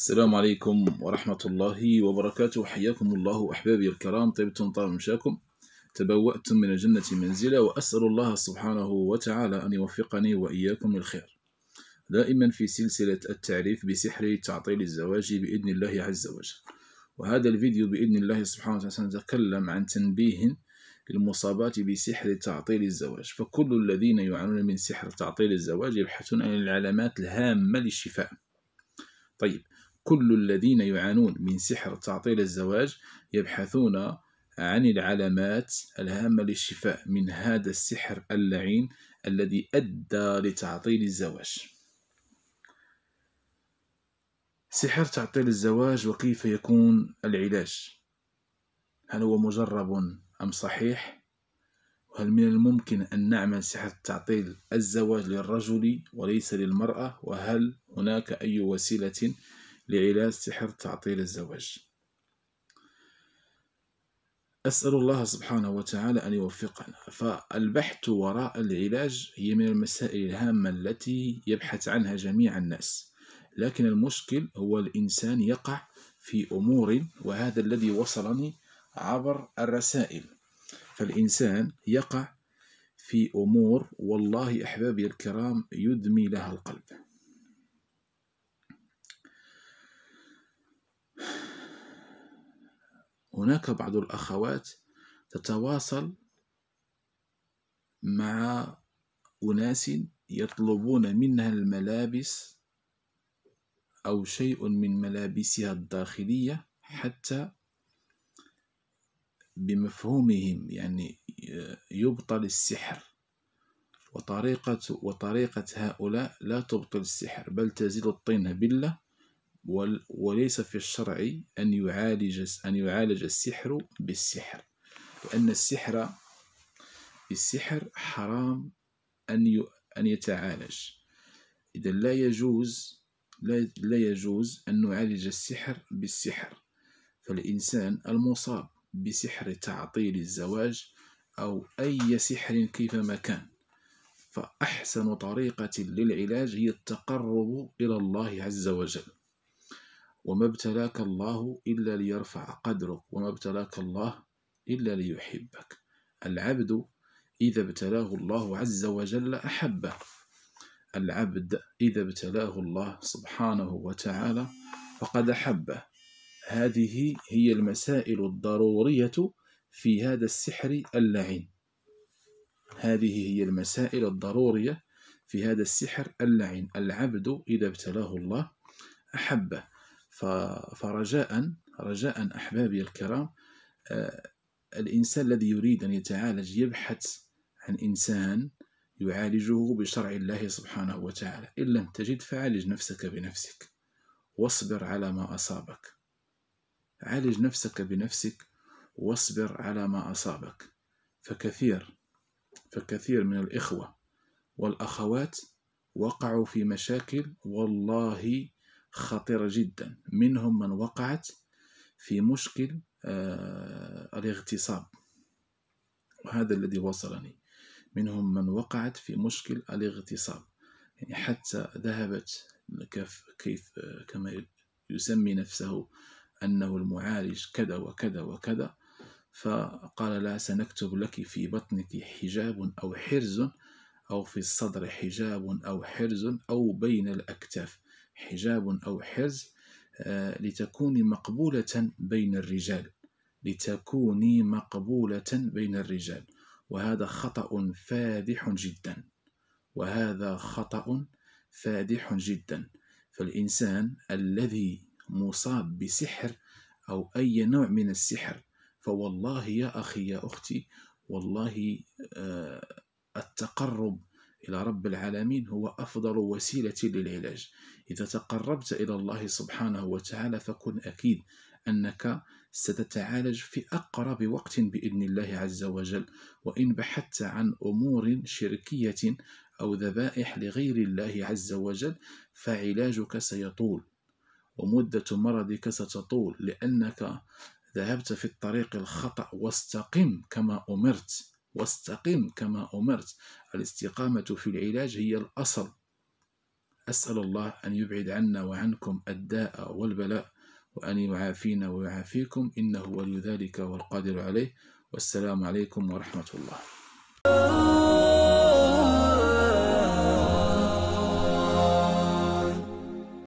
السلام عليكم ورحمة الله وبركاته حياكم الله أحبابي الكرام طيبتم طال مشاكم تبوأتم من الجنة منزلة وأسأل الله سبحانه وتعالى أن يوفقني وإياكم الخير دائما في سلسلة التعريف بسحر تعطيل الزواج بإذن الله عز وجل وهذا الفيديو بإذن الله سبحانه وتعالى سنتكلم عن تنبيه للمصابات بسحر تعطيل الزواج فكل الذين يعانون من سحر تعطيل الزواج يبحثون عن العلامات الهامة للشفاء طيب كل الذين يعانون من سحر تعطيل الزواج يبحثون عن العلامات الهامة للشفاء من هذا السحر اللعين الذي أدى لتعطيل الزواج سحر تعطيل الزواج وكيف يكون العلاج هل هو مجرب أم صحيح؟ وهل من الممكن أن نعمل سحر تعطيل الزواج للرجل وليس للمرأة؟ وهل هناك أي وسيلة لعلاج سحر تعطيل الزواج أسأل الله سبحانه وتعالى أن يوفقنا فالبحث وراء العلاج هي من المسائل الهامة التي يبحث عنها جميع الناس لكن المشكل هو الإنسان يقع في أمور وهذا الذي وصلني عبر الرسائل فالإنسان يقع في أمور والله أحبابي الكرام يدمي لها القلب هناك بعض الأخوات تتواصل مع أناس يطلبون منها الملابس أو شيء من ملابسها الداخلية حتى بمفهومهم يعني آه، يبطل السحر وطريقة, وطريقة هؤلاء لا تبطل السحر بل تزيد الطين بلة وليس في الشرع أن يعالج أن يعالج السحر بالسحر لأن السحر السحر حرام أن أن يتعالج إذا لا يجوز لا يجوز أن نعالج السحر بالسحر فالإنسان المصاب بسحر تعطيل الزواج أو أي سحر كيفما كان فأحسن طريقة للعلاج هي التقرب إلى الله عز وجل وما ابتلاك الله إلا ليرفع قدرك وما ابتلاك الله إلا ليحبك العبد إذا ابتلاه الله عز وجل أحبه العبد إذا ابتلاه الله سبحانه وتعالى فقد أحبه هذه هي المسائل الضرورية في هذا السحر اللعين هذه هي المسائل الضرورية في هذا السحر اللعين العبد إذا ابتلاه الله أحبه فرجاء رجاء أحبابي الكرام آه، الإنسان الذي يريد أن يتعالج يبحث عن إنسان يعالجه بشرع الله سبحانه وتعالى إن لم تجد فعالج نفسك بنفسك واصبر على ما أصابك عالج نفسك بنفسك واصبر على ما أصابك فكثير فكثير من الإخوة والأخوات وقعوا في مشاكل والله خطيرة جدا منهم من وقعت في مشكل آه، الاغتصاب وهذا الذي وصلني منهم من وقعت في مشكل الاغتصاب يعني حتى ذهبت كيف, كيف آه، كما يسمي نفسه أنه المعالج كذا وكذا وكذا فقال لا سنكتب لك في بطنك حجاب أو حرز أو في الصدر حجاب أو حرز أو بين الأكتاف حجاب أو حرز آه، لتكوني مقبولة بين الرجال لتكوني مقبولة بين الرجال وهذا خطأ فادح جدا وهذا خطأ فادح جدا فالإنسان الذي مصاب بسحر أو أي نوع من السحر فوالله يا أخي يا أختي والله آه، التقرب إلى رب العالمين هو أفضل وسيلة للعلاج إذا تقربت إلى الله سبحانه وتعالى فكن أكيد أنك ستتعالج في أقرب وقت بإذن الله عز وجل وإن بحثت عن أمور شركية أو ذبائح لغير الله عز وجل فعلاجك سيطول ومدة مرضك ستطول لأنك ذهبت في الطريق الخطأ واستقم كما أمرت واستقم كما أمرت الاستقامة في العلاج هي الأصل أسأل الله أن يبعد عنا وعنكم الداء والبلاء وأن يعافينا ويعافيكم إنه ولي ذلك والقادر عليه والسلام عليكم ورحمة الله